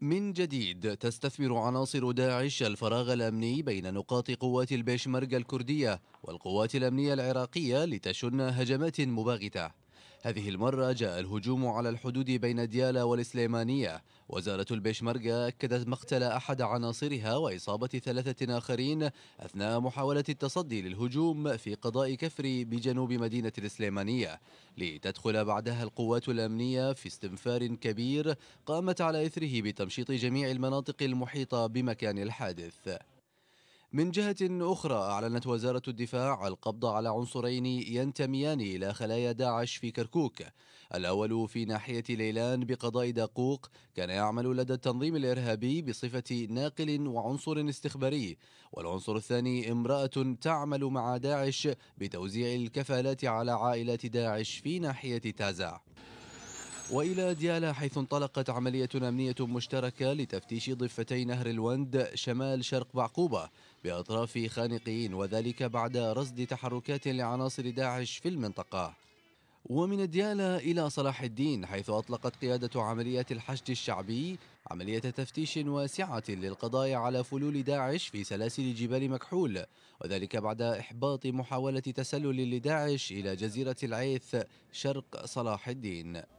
من جديد تستثمر عناصر داعش الفراغ الأمني بين نقاط قوات البيشمركة الكردية والقوات الأمنية العراقية لتشن هجمات مباغتة هذه المرة جاء الهجوم على الحدود بين ديالا والإسليمانية وزارة البيشمركة أكدت مقتل أحد عناصرها وإصابة ثلاثة آخرين أثناء محاولة التصدي للهجوم في قضاء كفري بجنوب مدينة الإسليمانية لتدخل بعدها القوات الأمنية في استنفار كبير قامت على إثره بتمشيط جميع المناطق المحيطة بمكان الحادث من جهة أخرى أعلنت وزارة الدفاع القبض على عنصرين ينتميان إلى خلايا داعش في كركوك الأول في ناحية ليلان بقضاء داقوق كان يعمل لدى التنظيم الإرهابي بصفة ناقل وعنصر استخباري والعنصر الثاني امرأة تعمل مع داعش بتوزيع الكفالات على عائلات داعش في ناحية تازع وإلى ديالا حيث انطلقت عملية أمنية مشتركة لتفتيش ضفتي نهر الوند شمال شرق بعقوبة بأطراف خانقين وذلك بعد رصد تحركات لعناصر داعش في المنطقة ومن ديالا إلى صلاح الدين حيث أطلقت قيادة عمليات الحشد الشعبي عملية تفتيش واسعة للقضاء على فلول داعش في سلاسل جبال مكحول وذلك بعد إحباط محاولة تسلل لداعش إلى جزيرة العيث شرق صلاح الدين